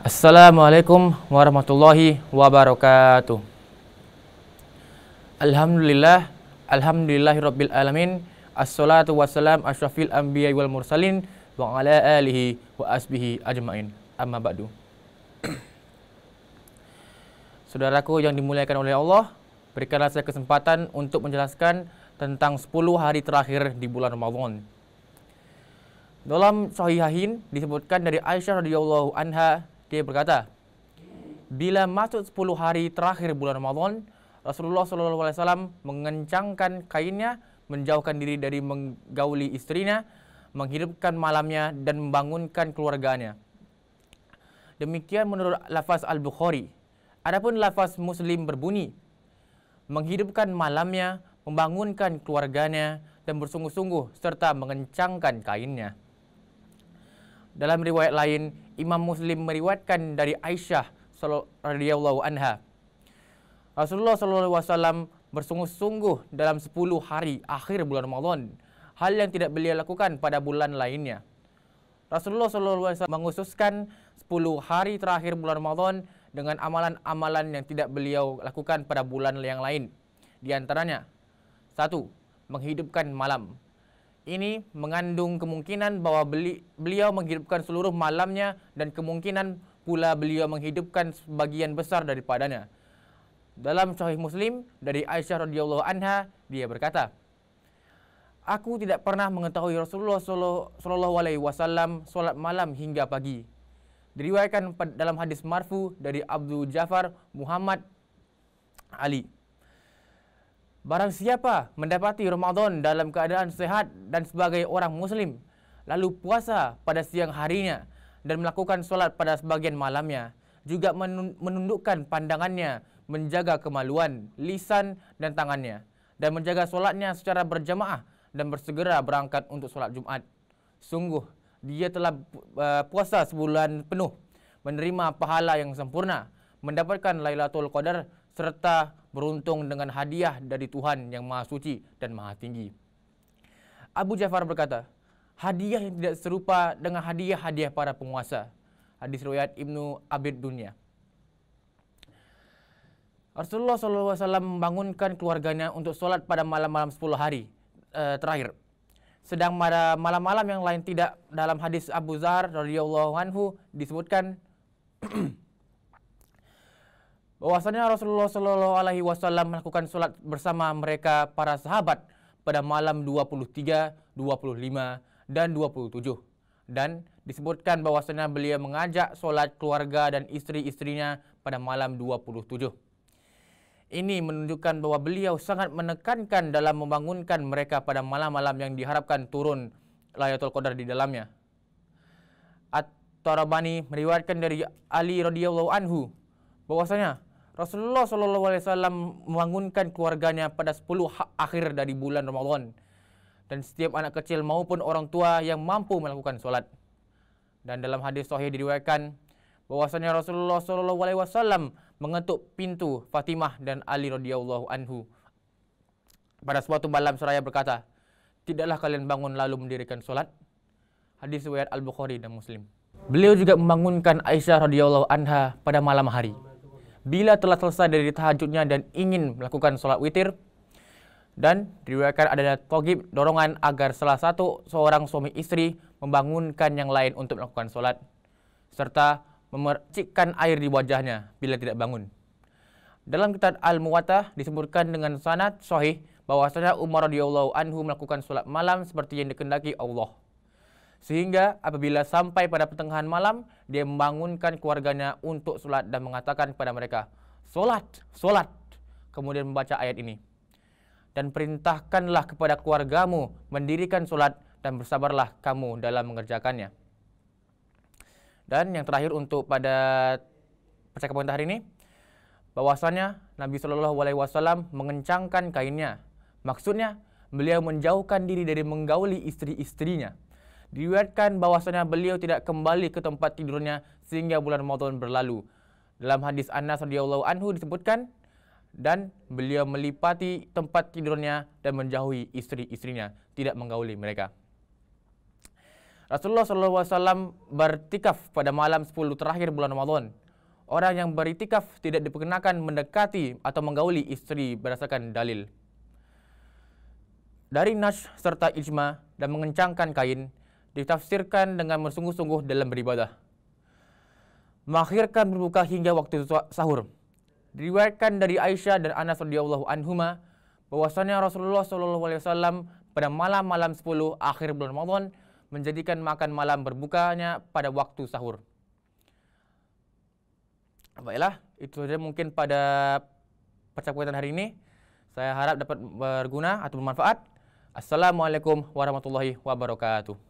Assalamualaikum warahmatullahi wabarakatuh. Alhamdulillah, alhamdulillahirabbil alamin. Assalatu wassalam asyrafil anbiya'i wal mursalin wa ala alihi wa asbihi ajmain. Amma ba'du. Saudaraku yang dimuliakan oleh Allah, berikanlah saya kesempatan untuk menjelaskan tentang 10 hari terakhir di bulan Ramadan. Dalam Sahihahin disebutkan dari Aisyah radhiyallahu anha dia berkata, bila masuk 10 hari terakhir bulan Ramadan, Rasulullah SAW mengencangkan kainnya, menjauhkan diri dari menggauli istrinya, menghidupkan malamnya dan membangunkan keluarganya. Demikian menurut lafaz Al-Bukhari. Adapun lafaz Muslim berbunyi, menghidupkan malamnya, membangunkan keluarganya dan bersungguh-sungguh serta mengencangkan kainnya. Dalam riwayat lain, Imam Muslim meriwayatkan dari Aisyah radhiyallahu anha. Rasulullah sallallahu alaihi wasallam bersungguh-sungguh dalam 10 hari akhir bulan Ramadan, hal yang tidak beliau lakukan pada bulan lainnya. Rasulullah sallallahu alaihi wasallam mengususkan 10 hari terakhir bulan Ramadan dengan amalan-amalan yang tidak beliau lakukan pada bulan yang lain. Di antaranya, 1. Menghidupkan malam ini mengandung kemungkinan bahawa beli, beliau menghidupkan seluruh malamnya dan kemungkinan pula beliau menghidupkan sebagian besar daripadanya. Dalam Sahih Muslim dari Aisyah radhiyallahu anha dia berkata, Aku tidak pernah mengetahui Rasulullah sallallahu alaihi wasallam salat malam hingga pagi. Diriwayatkan dalam hadis marfu dari Abu Ja'far Muhammad Ali. Barang siapa mendapati Ramadan dalam keadaan sehat dan sebagai orang Muslim, lalu puasa pada siang harinya dan melakukan solat pada sebagian malamnya, juga menundukkan pandangannya, menjaga kemaluan, lisan dan tangannya, dan menjaga solatnya secara berjamaah dan bersegera berangkat untuk solat Jumat. Sungguh, dia telah e, puasa sebulan penuh, menerima pahala yang sempurna, mendapatkan Lailatul Qadar serta beruntung dengan hadiah dari Tuhan yang Maha Suci dan Maha Tinggi. Abu Jafar berkata, hadiah yang tidak serupa dengan hadiah-hadiah para penguasa. Hadis riwayat Ibnu Abid Dunya. Rasulullah SAW membangunkan keluarganya untuk solat pada malam-malam 10 hari eh, terakhir. Sedang pada malam-malam yang lain tidak dalam hadis Abu Zahar radhiyallahu anhu disebutkan Bahwasanya Rasulullah Sallallahu Alaihi Wasallam melakukan solat bersama mereka para sahabat pada malam 23, 25 dan 27. Dan disebutkan bahwasanya beliau mengajak solat keluarga dan istri-istrinya pada malam 27. Ini menunjukkan bahwa beliau sangat menekankan dalam membangunkan mereka pada malam-malam yang diharapkan turun Layatul Qadar di dalamnya. At-Tarabani meriwayatkan dari Ali radhiyallahu anhu bahwasanya Rasulullah SAW membangunkan keluarganya pada 10 ha- akhir dari bulan Ramadan dan setiap anak kecil maupun orang tua yang mampu melakukan solat. Dan dalam hadis sahih diriwayatkan bahwasanya Rasulullah SAW mengetuk pintu Fatimah dan Ali radhiyallahu anhu pada suatu malam seraya berkata, "Tidaklah kalian bangun lalu mendirikan solat?" Hadis riwayat Al-Bukhari dan Muslim. Beliau juga membangunkan Aisyah radhiyallahu anha pada malam hari bila telah selesai dari tahajudnya dan ingin melakukan solat witir. Dan diriwayatkan adanya togib dorongan agar salah satu seorang suami istri membangunkan yang lain untuk melakukan solat serta memercikkan air di wajahnya bila tidak bangun. Dalam kitab Al-Muwatta disebutkan dengan sanad sahih bahwasanya Umar radhiyallahu anhu melakukan solat malam seperti yang dikendaki Allah. Sehingga apabila sampai pada pertengahan malam, dia membangunkan keluarganya untuk solat dan mengatakan kepada mereka, solat, solat, kemudian membaca ayat ini. Dan perintahkanlah kepada keluargamu mendirikan solat dan bersabarlah kamu dalam mengerjakannya. Dan yang terakhir untuk pada percakapan hari ini, bahwasanya Nabi Shallallahu Alaihi Wasallam mengencangkan kainnya. Maksudnya beliau menjauhkan diri dari menggauli istri-istrinya diriwayatkan bahwasanya beliau tidak kembali ke tempat tidurnya sehingga bulan Ramadan berlalu. Dalam hadis Anas radhiyallahu anhu disebutkan dan beliau melipati tempat tidurnya dan menjauhi istri-istrinya, tidak menggauli mereka. Rasulullah sallallahu alaihi wasallam bertikaf pada malam 10 terakhir bulan Ramadan. Orang yang beritikaf tidak diperkenankan mendekati atau menggauli istri berdasarkan dalil. Dari nash serta ijma dan mengencangkan kain, ditafsirkan dengan bersungguh-sungguh dalam beribadah. Mengakhirkan berbuka hingga waktu sahur. Diriwayatkan dari Aisyah dan Anas radhiyallahu anhuma bahwasanya Rasulullah shallallahu alaihi wasallam pada malam-malam 10 akhir bulan Ramadan menjadikan makan malam berbukanya pada waktu sahur. Baiklah, itu saja mungkin pada percakapan hari ini. Saya harap dapat berguna atau bermanfaat. Assalamualaikum warahmatullahi wabarakatuh.